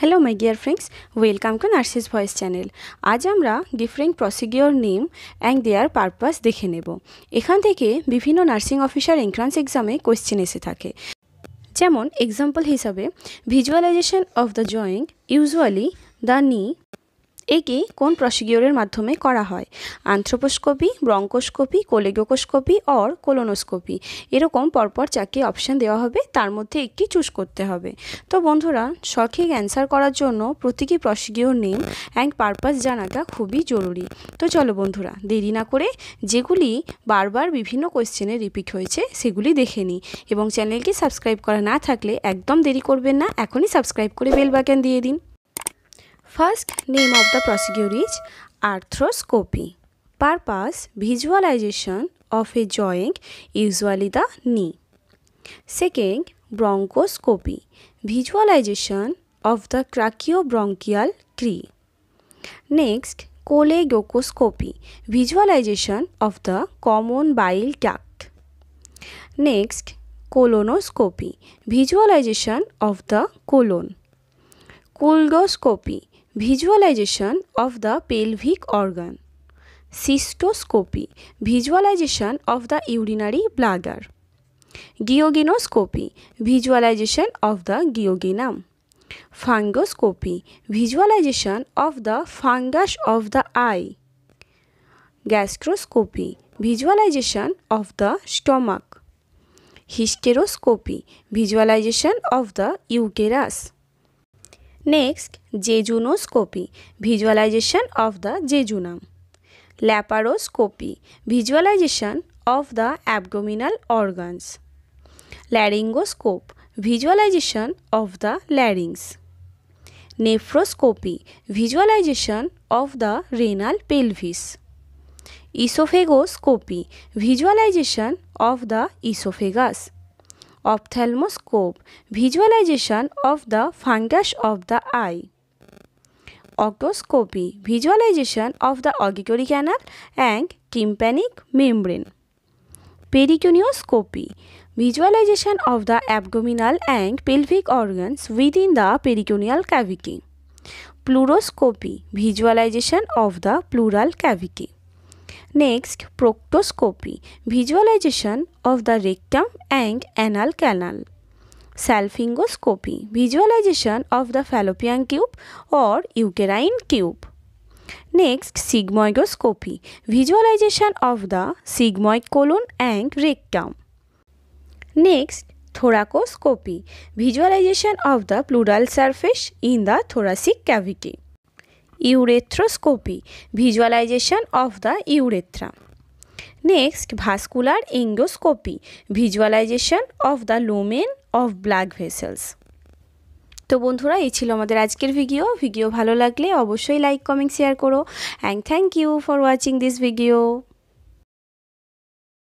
Hello my dear friends welcome to nurses voice channel আজ আমরা different procedure name and their purpose দেখে নেব এখান থেকে বিভিন্ন নার্সিং অফিসার এন্ট্রান্স এক্সামে কোয়েশ্চেন এসে থাকে যেমন এক্সাম্পল হিসাবে visualization of the joint usually the knee একে কোন প্রসিগিওরের মাধ্যমে করা হয় arthroscopy bronchoscopy colposcopy or colonoscopy এরকম পরপর চাকরি অপশান দেওয়া হবে তার মধ্যে একটি চুজ করতে হবে তো বন্ধুরা সঠিক অ্যান্সার করার জন্য প্রতীকী প্রসিকিওর নেম অ্যান্ড পারপাস জানাটা খুবই জরুরি তো চলো বন্ধুরা দেরি না করে যেগুলি বারবার বিভিন্ন কোয়েশ্চেনে রিপিট হয়েছে সেগুলি দেখে নিই এবং চ্যানেলটি সাবস্ক্রাইব করা না থাকলে একদম দেরি করবেন না এখনই সাবস্ক্রাইব করে বেল বাটন দিয়ে দিন First name of the procedure is arthroscopy. Purpose visualization of a joint usually the knee. Second bronchoscopy visualization of the tracheobronchial tree. Next cholecystoscopy visualization of the common bile duct. Next colonoscopy visualization of the colon. Colgoscopy visualization of the pelvic organ cystoscopy visualization of the urinary bladder Geoginoscopy, visualization of the geoginum. Fungoscopy, visualization of the fungus of the eye. Gastroscopy, visualization of the stomach. Hysteroscopy, visualization of the uterus. Next jejunoscopy visualization of the jejunum laparoscopy visualization of the abdominal organs laryngoscope visualization of the larynx nephroscopy visualization of the renal pelvis oesophagoscopy visualization of the oesophagus ophthalmoscope visualization of the fundus of the eye otoscopy visualization of the auditory canal and tympanic membrane peritoneoscopy visualization of the abdominal and pelvic organs within the peritoneal cavity pleuroscopy visualization of the pleural cavity Next, proctoscopy, visualization of the rectum and anal canal. Salphingoscopy, visualization of the fallopian tube or uterine tube. Next, sigmoidoscopy, visualization of the sigmoid colon and rectum. Next, thoracoscopy, visualization of the pleural surface in the thoracic cavity. Urethroscopy visualization of the urethra next vascular angioscopy visualization of the lumen of blood vessels তো বন্ধুরা এই ছিল আমাদের আজকের video video ভালো লাগলে অবশ্যই like comment share করো and thank you for watching this video